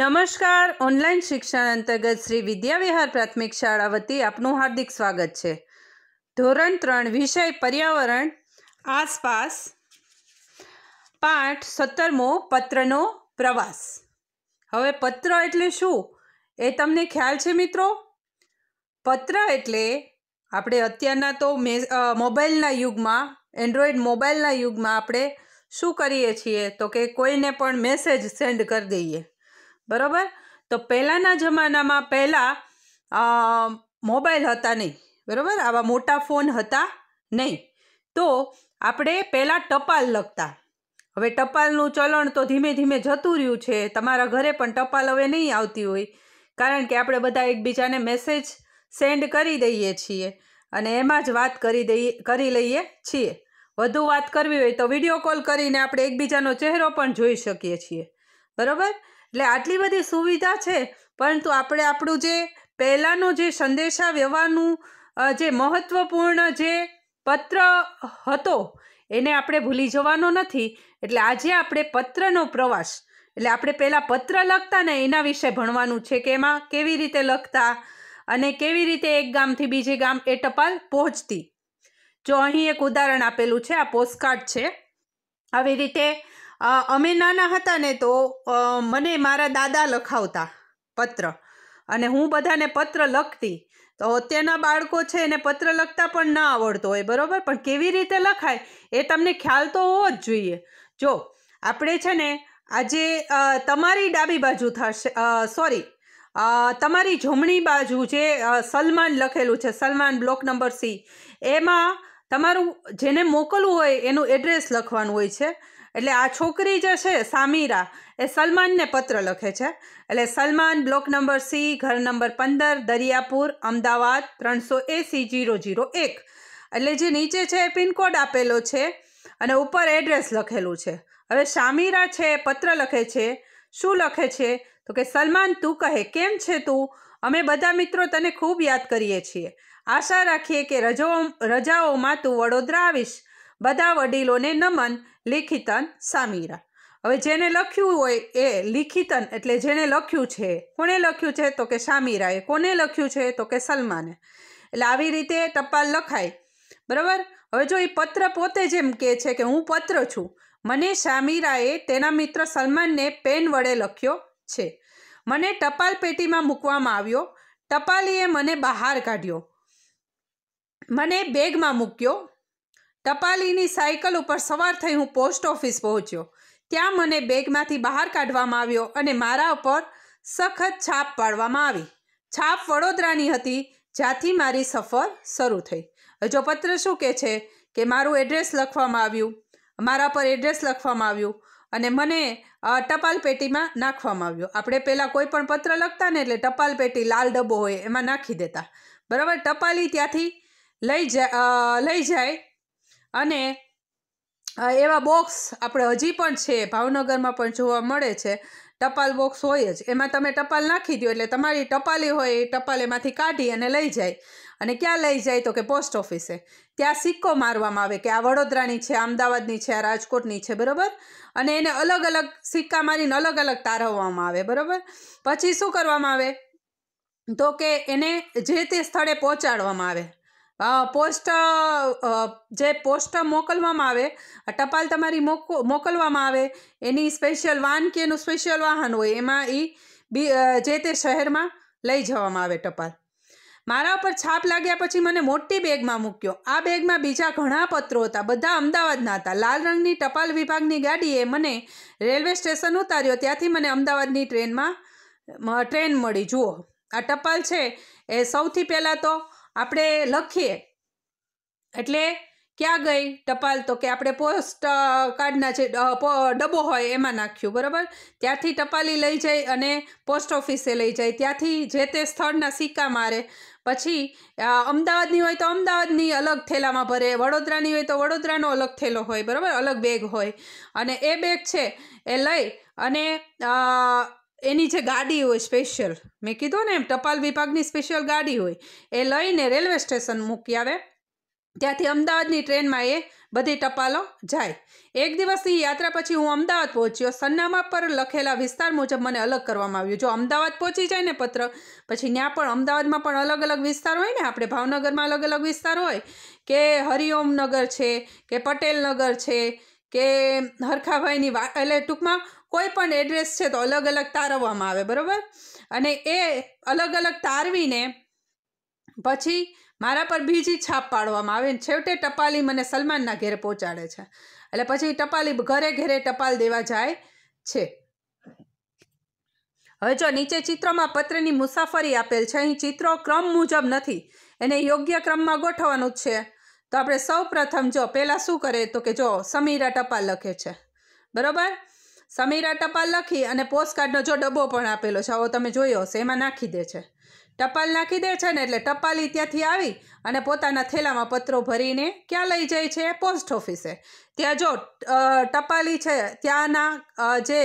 નમસ્કાર ઓનલાઈન શિક્ષણ અંતર્ગત શ્રી વિદ્યાવિહાર પ્રાથમિક શાળા વતી આપનું હાર્દિક સ્વાગત છે ધોરણ ત્રણ વિષય પર્યાવરણ આસપાસ પાઠ સત્તરમો પત્રનો પ્રવાસ હવે પત્ર એટલે શું એ તમને ખ્યાલ છે મિત્રો પત્ર એટલે આપણે અત્યારના તો મે મોબાઈલના યુગમાં એન્ડ્રોઈડ મોબાઈલના યુગમાં આપણે શું કરીએ છીએ તો કે કોઈને પણ મેસેજ સેન્ડ કરી દઈએ બરાબર તો પહેલાંના જમાનામાં પહેલાં મોબાઈલ હતા નહીં બરાબર આવા મોટા ફોન હતા નહીં તો આપણે પહેલાં ટપાલ લખતા હવે ટપાલનું ચલણ તો ધીમે ધીમે જતું રહ્યું છે તમારા ઘરે પણ ટપાલ હવે નહીં આવતી હોય કારણ કે આપણે બધા એકબીજાને મેસેજ સેન્ડ કરી દઈએ છીએ અને એમાં જ વાત કરી દઈએ કરી લઈએ છીએ વધુ વાત કરવી હોય તો વિડીયો કોલ કરીને આપણે એકબીજાનો ચહેરો પણ જોઈ શકીએ છીએ બરાબર એટલે આટલી બધી સુવિધા છે પરંતુ આપણે આપણું જે પહેલાંનો જે સંદેશા વ્યવહારનું જે મહત્ત્વપૂર્ણ જે પત્ર હતો એને આપણે ભૂલી જવાનો નથી એટલે આજે આપણે પત્રનો પ્રવાસ એટલે આપણે પહેલાં પત્ર લખતા ને એના વિશે ભણવાનું છે કે એમાં કેવી રીતે લખતા અને કેવી રીતે એક ગામથી બીજે ગામ એ ટપાલ પહોંચતી જો અહીં એક ઉદાહરણ આપેલું છે આ પોસ્ટકાર્ડ છે આવી રીતે અમે નાના હતા ને તો મને મારા દાદા લખાવતા પત્ર અને હું બધાને પત્ર લખતી તો અત્યારના બાળકો છે એને પત્ર લખતા પણ ના આવડતો હોય બરાબર પણ કેવી રીતે લખાય એ તમને ખ્યાલ તો હોવો જ જોઈએ જો આપણે છે ને આજે તમારી ડાબી બાજુ થશે સોરી તમારી જમણી બાજુ જે સલમાન લખેલું છે સલમાન બ્લોક નંબર સી એમાં તમારું જેને મોકલવું હોય એનું એડ્રેસ લખવાનું હોય છે એટલે આ છોકરી જે છે સામીરા એ સલમાનને પત્ર લખે છે એટલે સલમાન બ્લોક નંબર સી ઘર નંબર પંદર દરિયાપુર અમદાવાદ ત્રણસો એંસી જીરો જીરો એક એટલે જે નીચે છે એ પિનકોડ આપેલો છે અને ઉપર એડ્રેસ લખેલું છે હવે સામીરા છે પત્ર લખે છે શું લખે છે તો કે સલમાન તું કહે કેમ છે તું અમે બધા મિત્રો તને ખૂબ યાદ કરીએ છીએ આશા રાખીએ કે રજાઓ રજાઓમાં તું વડોદરા આવીશ બધા વડીલોને નમન લિખિતન સામીરા હવે જેને લખ્યું હોય એ લિખિતન એટલે જેણે લખ્યું છે કોણે લખ્યું છે તો કે શામીરાએ કોને લખ્યું છે તો કે સલમાને એટલે આવી રીતે ટપાલ લખાય બરાબર હવે જો એ પત્ર પોતે જેમ કહે છે કે હું પત્ર છું મને શામીરાએ તેના મિત્ર સલમાનને પેન વડે લખ્યો છે મને ટપાલ પેટીમાં મૂકવામાં આવ્યો ટપાલીએ મને બહાર કાઢ્યો મને બેગમાં મૂક્યો ટપાલીની સાયકલ ઉપર સવાર થઈ હું પોસ્ટ ઓફિસ પહોંચ્યો ત્યાં મને બેગમાંથી બહાર કાઢવામાં આવ્યો અને મારા ઉપર સખત છાપ પાડવામાં આવી છાપ વડોદરાની હતી જ્યાંથી મારી સફર શરૂ થઈ હજો પત્ર શું કહે છે કે મારું એડ્રેસ લખવામાં આવ્યું મારા પર એડ્રેસ લખવામાં આવ્યું અને મને ટપાલ પેટીમાં નાખવામાં આવ્યો આપણે પહેલાં કોઈ પણ પત્ર લખતા ને એટલે ટપાલ પેટી લાલ ડબ્બો હોય એમાં નાખી દેતા બરાબર ટપાલી ત્યાંથી લઈ જાય લઈ જાય અને એવા બોક્સ આપણે હજી પણ છે ભાવનગરમાં પણ જોવા મળે છે ટપાલ બોક્સ હોય જ એમાં તમે ટપાલ નાખી દો એટલે તમારી ટપાલી હોય એ ટપાલ એમાંથી કાઢી અને લઈ જાય અને ક્યાં લઈ જાય તો કે પોસ્ટ ઓફિસે ત્યાં સિક્કો મારવામાં આવે કે આ વડોદરાની છે અમદાવાદની છે આ રાજકોટની છે બરાબર અને એને અલગ અલગ સિક્કા મારીને અલગ અલગ તારવવામાં આવે બરાબર પછી શું કરવામાં આવે તો કે એને જે તે સ્થળે પહોંચાડવામાં આવે પોસ્ટ જે પોસ્ટ મોકલવામાં આવે ટપાલ તમારી મોકલવામાં આવે એની સ્પેશિયલ વાન કે એનું સ્પેશિયલ વાહન હોય એમાં એ બી જે તે શહેરમાં લઈ જવામાં આવે ટપાલ મારા ઉપર છાપ લાગ્યા પછી મને મોટી બેગમાં મૂક્યો આ બેગમાં બીજા ઘણા પત્રો હતા બધા અમદાવાદના હતા લાલ રંગની ટપાલ વિભાગની ગાડીએ મને રેલવે સ્ટેશન ઉતાર્યો ત્યાંથી મને અમદાવાદની ટ્રેનમાં ટ્રેન મળી જુઓ આ ટપાલ છે એ સૌથી પહેલાં તો આપણે લખીએ એટલે ક્યાં ગઈ ટપાલ તો કે આપણે પોસ્ટ કાર્ડના જે ડબ્બો હોય એમાં નાખ્યું બરાબર ત્યાંથી ટપાલી લઈ જાય અને પોસ્ટ ઓફિસે લઈ જાય ત્યાંથી જે તે સ્થળના સિક્કા મારે પછી અમદાવાદની હોય તો અમદાવાદની અલગ થેલામાં ભરે વડોદરાની હોય તો વડોદરાનો અલગ થેલો હોય બરાબર અલગ બેગ હોય અને એ બેગ છે એ લઈ અને એની જે ગાડી હોય સ્પેશિયલ મેં કીધું ને એમ ટપાલ વિભાગની સ્પેશિયલ ગાડી હોય એ લઈને રેલવે સ્ટેશન મૂકી આવે ત્યાંથી અમદાવાદની ટ્રેનમાં એ બધી ટપાલો જાય એક દિવસની યાત્રા પછી હું અમદાવાદ પહોંચ્યો સન્નામા પર લખેલા વિસ્તાર મુજબ મને અલગ કરવામાં આવ્યું જો અમદાવાદ પહોંચી જાય ને પત્ર પછી ત્યાં પણ અમદાવાદમાં પણ અલગ અલગ વિસ્તાર હોય ને આપણે ભાવનગરમાં અલગ અલગ વિસ્તાર હોય કે હરિઓમ નગર છે કે પટેલ નગર છે કે હરખાભાઈની વા એટલે ટૂંકમાં કોઈ પણ એડ્રેસ છે તો અલગ અલગ તારવવામાં આવે બરાબર અને એ અલગ અલગ તારવીને પછી મારા પર બીજી છાપ પાડવામાં આવે ને છેવટે ટપાલી મને સલમાનના ઘેરે પહોંચાડે છે એટલે પછી ટપાલી ઘરે ઘરે ટપાલ દેવા જાય છે હવે જો નીચે ચિત્રોમાં પત્રની મુસાફરી આપેલ છે અહીં ચિત્રો ક્રમ મુજબ નથી એને યોગ્ય ક્રમમાં ગોઠવવાનું છે તો આપણે સૌ પ્રથમ જો પહેલાં શું કરે તો કે જો સમીરા ટપાલ લખે છે બરાબર સમીરા ટપાલ લખી અને પોસ્ટકાર્ડનો જો ડબ્બો પણ આપેલો છે આવો તમે જોયો હશે એમાં નાખી દે છે ટપાલ નાખી દે છે ને એટલે ટપાલી ત્યાંથી આવી અને પોતાના થેલામાં પત્રો ભરીને ક્યાં લઈ જાય છે પોસ્ટ ઓફિસે ત્યાં જો ટપાલી છે ત્યાંના જે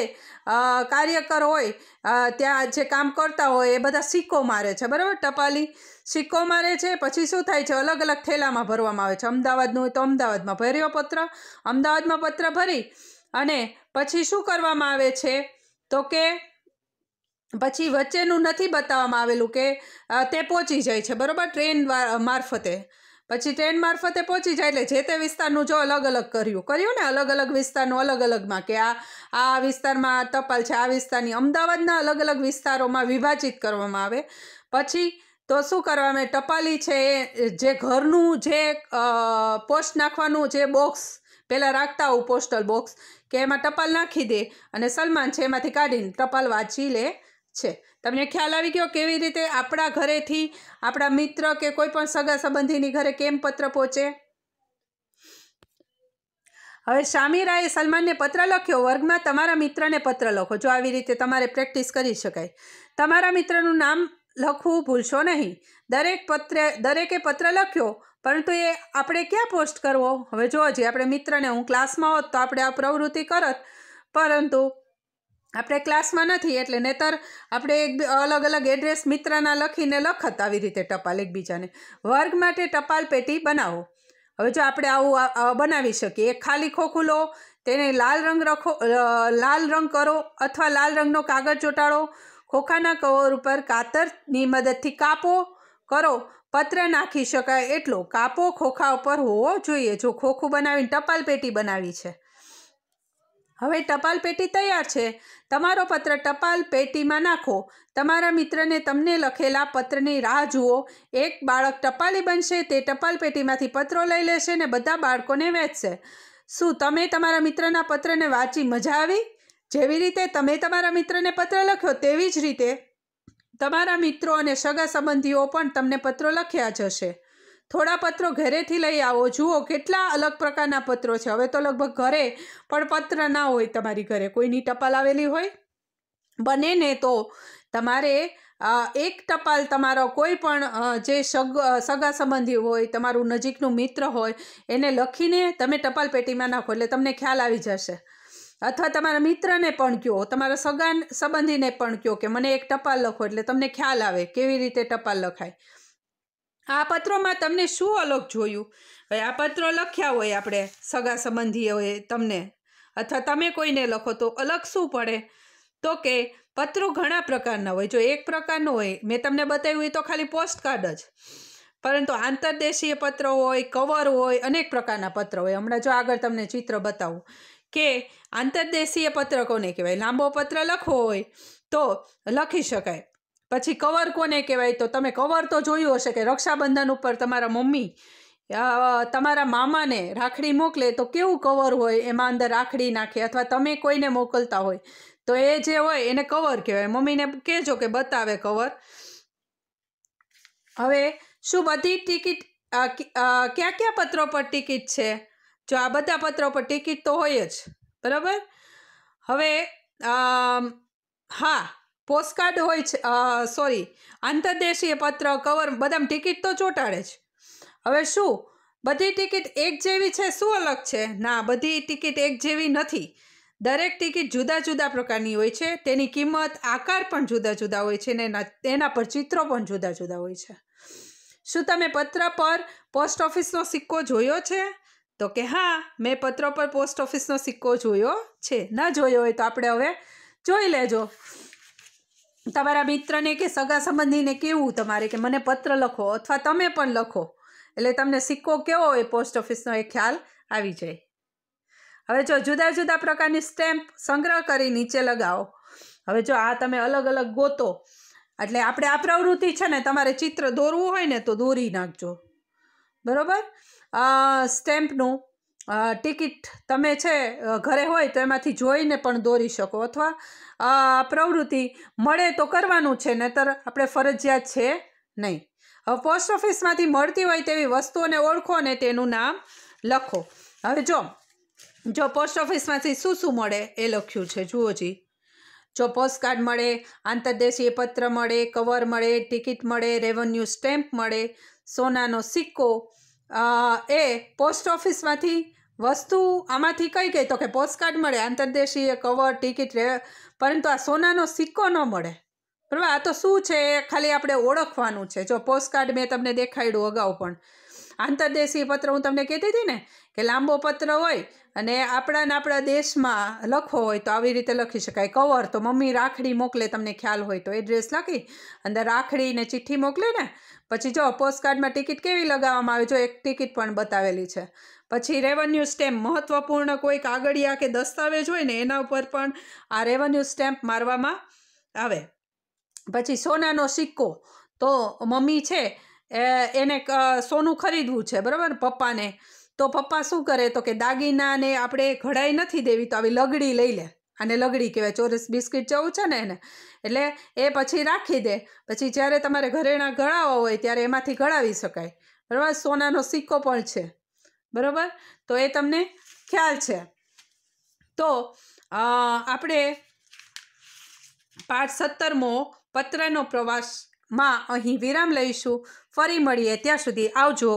કાર્યકર હોય ત્યાં જે કામ કરતા હોય એ બધા સિક્કો મારે છે બરાબર ટપાલી સિક્કો મારે છે પછી શું થાય છે અલગ અલગ થેલામાં ભરવામાં આવે છે અમદાવાદનું હોય તો અમદાવાદમાં ભર્યો પત્ર અમદાવાદમાં પત્ર ભરી અને પછી શું કરવામાં આવે છે તો કે પછી વચ્ચેનું નથી બતાવવામાં આવેલું કે તે પહોંચી જાય છે બરાબર ટ્રેન મારફતે પછી ટ્રેન મારફતે પહોંચી જાય એટલે જે તે વિસ્તારનું જો અલગ અલગ કર્યું કર્યું ને અલગ અલગ વિસ્તારનું અલગ અલગમાં કે આ આ વિસ્તારમાં ટપાલ છે આ વિસ્તારની અમદાવાદના અલગ અલગ વિસ્તારોમાં વિભાજિત કરવામાં આવે પછી તો શું કરવા અમે ટપાલી છે એ જે ઘરનું જે પોસ્ટ નાખવાનું જે બોક્સ પહેલાં રાખતા હોઉં પોસ્ટલ બોક્સ કે એમાં ટપાલ નાખી દે અને સલમાન છે એમાંથી કાઢીને ટપાલ વાંચી લે છે તમને ખ્યાલ આવી ગયો કેવી રીતે આપણા ઘરેથી આપણા મિત્ર કે કોઈપણ સગા સંબંધીની ઘરે કેમ પત્ર પહોંચે હવે શામીરાએ સલમાનને પત્ર લખ્યો વર્ગમાં તમારા મિત્રને પત્ર લખો જો આવી રીતે તમારે પ્રેક્ટિસ કરી શકાય તમારા મિત્રનું નામ લખવું ભૂલશો નહીં દરેક પત્ર દરેકે પત્ર લખ્યો પરંતુ એ આપણે ક્યાં પોસ્ટ કરવો હવે જો હજી આપણે મિત્રને હું ક્લાસમાં હોત તો આપણે આ પ્રવૃત્તિ કરત પરંતુ આપણે ક્લાસમાં નથી એટલે નહીતર આપણે એક અલગ અલગ એડ્રેસ મિત્રના લખીને લખત આવી રીતે ટપાલ એકબીજાને વર્ગ માટે ટપાલ પેટી બનાવો હવે જો આપણે આવું બનાવી શકીએ એક ખાલી ખોખું લો તેને લાલ રંગ રખો લાલ રંગ કરો અથવા લાલ રંગનો કાગળ ચોંટાડો ખોખાના કવર ઉપર કાતરની મદદથી કાપો કરો પત્ર નાખી શકાય એટલો કાપો ખોખા ઉપર હોવો જોઈએ જો ખોખું બનાવીને ટપાલ પેટી બનાવી છે હવે ટપાલ પેટી તૈયાર છે તમારો પત્ર ટપાલ પેટીમાં નાખો તમારા મિત્રને તમને લખેલા પત્રની રાહ જુઓ એક બાળક ટપાલી બનશે તે ટપાલ પેટીમાંથી પત્રો લઈ લેશે ને બધા બાળકોને વેચશે શું તમે તમારા મિત્રના પત્રને વાંચી મજા આવી જેવી રીતે તમે તમારા મિત્રને પત્ર લખ્યો તેવી જ રીતે તમારા મિત્રો અને સગા સંબંધીઓ પણ તમને પત્રો લખ્યા જશે થોડા પત્રો ઘરેથી લઈ આવો જુઓ કેટલા અલગ પ્રકારના પત્રો છે હવે તો લગભગ ઘરે પણ પત્ર ના હોય તમારી ઘરે કોઈની ટપાલ આવેલી હોય બને તો તમારે એક ટપાલ તમારો કોઈ પણ જે સગ સગા સંબંધી હોય તમારું નજીકનું મિત્ર હોય એને લખીને તમે ટપાલ પેટીમાં નાખો એટલે તમને ખ્યાલ આવી જશે અથવા તમારા મિત્રને પણ કહો તમારા સગા સંબંધીને પણ કહો કે મને એક ટપાલ લખો એટલે તમને ખ્યાલ આવે કેવી રીતે ટપાલ લખાય આ પત્રોમાં તમને શું અલગ જોયું આ પત્રો લખ્યા હોય આપણે સગા સંબંધીઓએ તમને અથવા તમે કોઈને લખો તો અલગ શું પડે તો કે પત્રો ઘણા પ્રકારના હોય જો એક પ્રકારનો હોય મેં તમને બતાવ્યું હોય તો ખાલી પોસ્ટકાર્ડ જ પરંતુ આંતરદેશીય પત્રો હોય કવર હોય અનેક પ્રકારના પત્રો હોય હમણાં જો આગળ તમને ચિત્ર બતાવું કે આંતરદેશીય પત્ર કોને કહેવાય લાંબો પત્ર લખવો હોય તો લખી શકાય પછી કવર કોને કહેવાય તો તમે કવર તો જોયું હશે કે રક્ષાબંધન ઉપર તમારા મમ્મી તમારા મામાને રાખડી મોકલે તો કેવું કવર હોય એમાં અંદર રાખડી નાખે અથવા તમે કોઈને મોકલતા હોય તો એ જે હોય એને કવર કહેવાય મમ્મીને કહેજો કે બતાવે કવર હવે શું બધી ટિકિટ ક્યાં ક્યાં પત્રો પર ટિકિટ છે જો આ બધા પત્રો પર ટિકિટ તો હોય જ બરાબર હવે હા પોસ્ટકાર્ડ હોય છે સોરી આંતરદેશીય પત્ર કવર બધામાં ટિકિટ તો ચોંટાડે જ હવે શું બધી ટિકિટ એક જેવી છે શું અલગ છે ના બધી ટિકિટ એક જેવી નથી દરેક ટિકિટ જુદા જુદા પ્રકારની હોય છે તેની કિંમત આકાર પણ જુદા જુદા હોય છે અને તેના પર ચિત્રો પણ જુદા જુદા હોય છે શું તમે પત્ર પર પોસ્ટ ઓફિસનો સિક્કો જોયો છે તો કે હા મેં પત્ર પર પોસ્ટ ઓફિસનો સિક્કો જોયો છે ન જોયો હોય તો આપણે હવે જોઈ લેજો તમારા મિત્રને કે સગા સંબંધીને કેવું તમારે કે મને પત્ર લખો અથવા તમે પણ લખો એટલે તમને સિક્કો કેવો એ પોસ્ટ ઓફિસનો એ ખ્યાલ આવી જાય હવે જો જુદા જુદા પ્રકારની સ્ટેમ્પ સંગ્રહ કરી નીચે લગાવો હવે જો આ તમે અલગ અલગ ગોતો એટલે આપણે આ પ્રવૃત્તિ છે ને તમારે ચિત્ર દોરવું હોય ને તો દોરી નાખજો બરાબર સ્ટેમ્પનું ટિકિટ તમે છે ઘરે હોય તો એમાંથી જોઈને પણ દોરી શકો અથવા પ્રવૃત્તિ મળે તો કરવાનું છે નહીતર આપણે ફરજિયાત છે નહીં હવે પોસ્ટ ઓફિસમાંથી મળતી હોય તેવી વસ્તુઓને ઓળખો અને તેનું નામ લખો હવે જો જો પોસ્ટ ઓફિસમાંથી શું શું મળે એ લખ્યું છે જુઓજી જી જો પોસ્ટકાર્ડ મળે આંતરદેશીય પત્ર મળે કવર મળે ટિકિટ મળે રેવન્યુ સ્ટેમ્પ મળે સોનાનો સિક્કો એ પોસ્ટ ઓફિસમાંથી વસ્તુ આમાંથી કઈ કઈ તો કે પોસ્ટકાર્ડ મળે આંતરદેશીય કવર ટિકિટ રહે પરંતુ આ સોનાનો સિક્કો ન મળે બરાબર આ તો શું છે ખાલી આપણે ઓળખવાનું છે જો પોસ્ટકાર્ડ મેં તમને દેખાડ્યું અગાઉ પણ આંતરદેશીય પત્ર હું તમને કહેતી હતી ને કે લાંબો પત્ર હોય અને આપણાને આપણા દેશમાં લખવો હોય તો આવી રીતે લખી શકાય કવર તો મમ્મી રાખડી મોકલે તમને ખ્યાલ હોય તો એડ્રેસ લખી અંદર રાખડી ને ચિઠ્ઠી મોકલે ને પછી જો પોસ્ટકાર્ડમાં ટિકિટ કેવી લગાવવામાં આવે જો એક ટિકિટ પણ બતાવેલી છે પછી રેવન્યુ સ્ટેમ્પ મહત્ત્વપૂર્ણ કોઈ કાગળિયા કે દસ્તાવેજ હોય ને એના ઉપર પણ આ રેવન્યુ સ્ટેમ્પ મારવામાં આવે પછી સોનાનો સિક્કો તો મમ્મી છે એને સોનું ખરીદવું છે બરાબર પપ્પાને તો પપ્પા શું કરે તો કે દાગીનાને આપણે ઘડાઈ નથી દેવી તો આવી લગડી લઈ લે અને લગડી કહેવાય ચોરસ બિસ્કિટ જવું છે ને એને એટલે એ પછી રાખી દે પછી જ્યારે તમારે ઘરેણાં ગળાવા હોય ત્યારે એમાંથી ગળાવી શકાય બરાબર સોનાનો સિક્કો પણ છે બરાબર તો એ તમને ખ્યાલ છે તો આપણે પાઠ સત્તરમો પત્રનો પ્રવાસમાં અહીં વિરામ લઈશું ફરી મળીએ ત્યાં સુધી આવજો